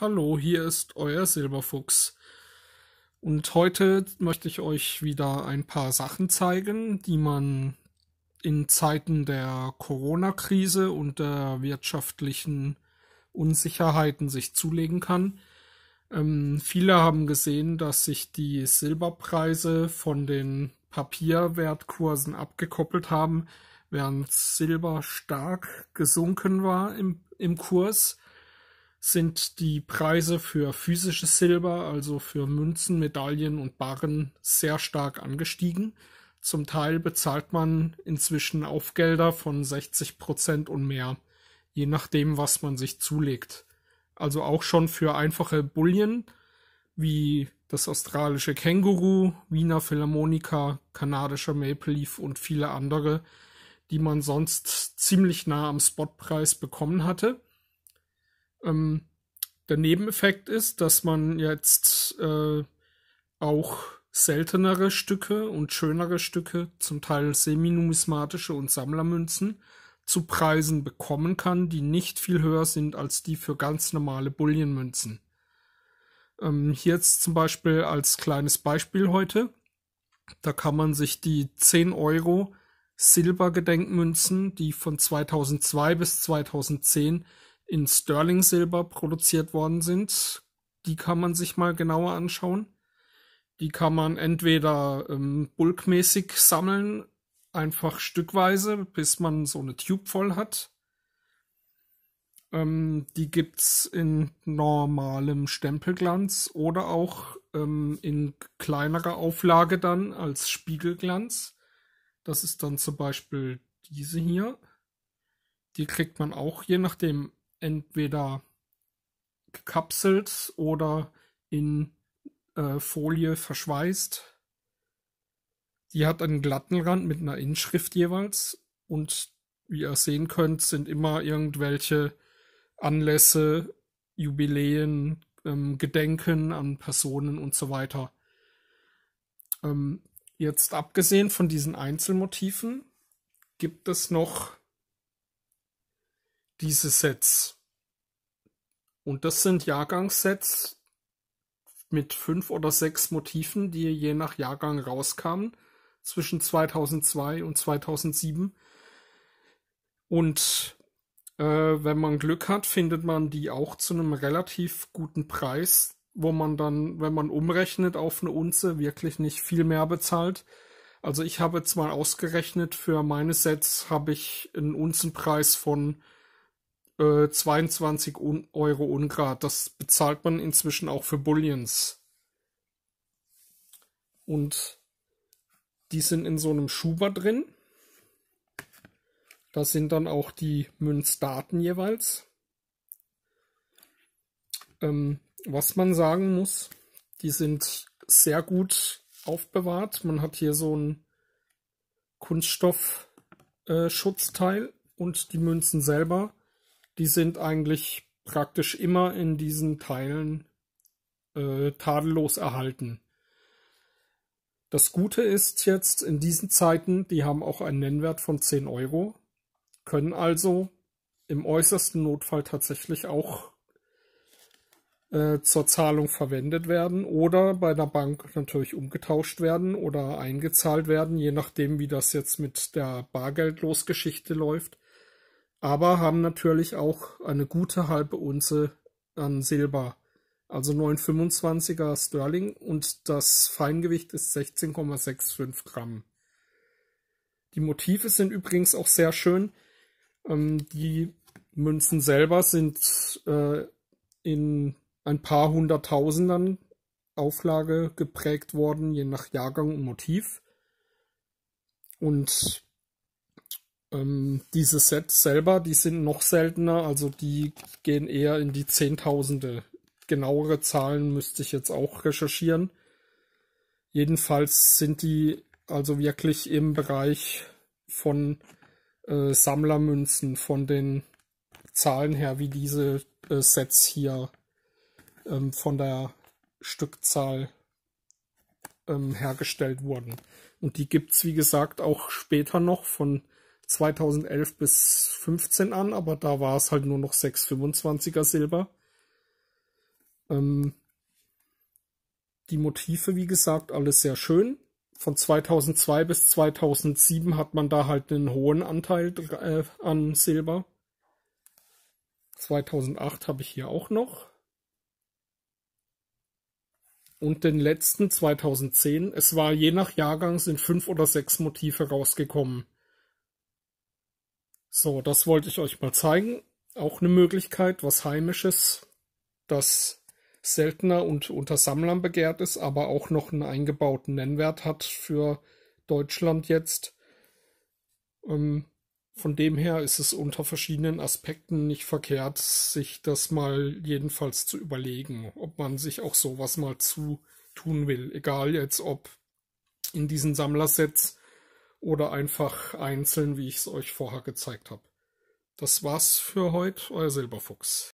Hallo, hier ist euer Silberfuchs. Und heute möchte ich euch wieder ein paar Sachen zeigen, die man in Zeiten der Corona-Krise und der wirtschaftlichen Unsicherheiten sich zulegen kann. Ähm, viele haben gesehen, dass sich die Silberpreise von den Papierwertkursen abgekoppelt haben, während Silber stark gesunken war im, im Kurs sind die Preise für physisches Silber, also für Münzen, Medaillen und Barren, sehr stark angestiegen. Zum Teil bezahlt man inzwischen Aufgelder von 60 Prozent und mehr, je nachdem, was man sich zulegt. Also auch schon für einfache Bullion wie das australische Känguru, Wiener Philharmonika, kanadischer Maple Leaf und viele andere, die man sonst ziemlich nah am Spotpreis bekommen hatte ähm, der Nebeneffekt ist, dass man jetzt äh, auch seltenere Stücke und schönere Stücke, zum Teil seminumismatische und Sammlermünzen, zu Preisen bekommen kann, die nicht viel höher sind als die für ganz normale Bullionmünzen. Ähm, hier jetzt zum Beispiel als kleines Beispiel heute, da kann man sich die 10 Euro Silbergedenkmünzen, die von 2002 bis 2010 in Sterling Silber produziert worden sind. Die kann man sich mal genauer anschauen. Die kann man entweder ähm, bulkmäßig sammeln, einfach stückweise, bis man so eine Tube voll hat. Ähm, die gibt's in normalem Stempelglanz oder auch ähm, in kleinerer Auflage dann als Spiegelglanz. Das ist dann zum Beispiel diese hier. Die kriegt man auch je nachdem entweder gekapselt oder in äh, Folie verschweißt. Die hat einen glatten Rand mit einer Inschrift jeweils und wie ihr sehen könnt, sind immer irgendwelche Anlässe, Jubiläen, ähm, Gedenken an Personen und so weiter. Ähm, jetzt abgesehen von diesen Einzelmotiven gibt es noch diese Sets. Und das sind Jahrgangssets mit fünf oder sechs Motiven, die je nach Jahrgang rauskamen zwischen 2002 und 2007. Und äh, wenn man Glück hat, findet man die auch zu einem relativ guten Preis, wo man dann, wenn man umrechnet auf eine Unze, wirklich nicht viel mehr bezahlt. Also ich habe jetzt mal ausgerechnet, für meine Sets habe ich einen Unzenpreis von äh, 22 Euro Ungrad. Das bezahlt man inzwischen auch für Bullions. Und die sind in so einem Schuber drin. Da sind dann auch die Münzdaten jeweils. Ähm, was man sagen muss, die sind sehr gut aufbewahrt. Man hat hier so ein Kunststoffschutzteil äh, und die Münzen selber die sind eigentlich praktisch immer in diesen Teilen äh, tadellos erhalten. Das Gute ist jetzt in diesen Zeiten, die haben auch einen Nennwert von 10 Euro, können also im äußersten Notfall tatsächlich auch äh, zur Zahlung verwendet werden oder bei der Bank natürlich umgetauscht werden oder eingezahlt werden, je nachdem, wie das jetzt mit der Bargeldlosgeschichte läuft aber haben natürlich auch eine gute halbe Unze an Silber. Also 9,25er Sterling und das Feingewicht ist 16,65 Gramm. Die Motive sind übrigens auch sehr schön. Ähm, die Münzen selber sind äh, in ein paar hunderttausendern Auflage geprägt worden, je nach Jahrgang und Motiv. Und ähm, diese Sets selber, die sind noch seltener, also die gehen eher in die Zehntausende. Genauere Zahlen müsste ich jetzt auch recherchieren. Jedenfalls sind die also wirklich im Bereich von äh, Sammlermünzen, von den Zahlen her, wie diese äh, Sets hier ähm, von der Stückzahl ähm, hergestellt wurden. Und die gibt es, wie gesagt, auch später noch von 2011 bis 15 an, aber da war es halt nur noch 625er Silber. Ähm, die Motive, wie gesagt, alles sehr schön. Von 2002 bis 2007 hat man da halt einen hohen Anteil äh, an Silber. 2008 habe ich hier auch noch. Und den letzten 2010. Es war je nach Jahrgang sind fünf oder sechs Motive rausgekommen. So, das wollte ich euch mal zeigen. Auch eine Möglichkeit, was Heimisches, das seltener und unter Sammlern begehrt ist, aber auch noch einen eingebauten Nennwert hat für Deutschland jetzt. Ähm, von dem her ist es unter verschiedenen Aspekten nicht verkehrt, sich das mal jedenfalls zu überlegen, ob man sich auch sowas mal zutun will. Egal jetzt, ob in diesen Sammlersets oder einfach einzeln, wie ich es euch vorher gezeigt habe. Das war's für heute, euer Silberfuchs.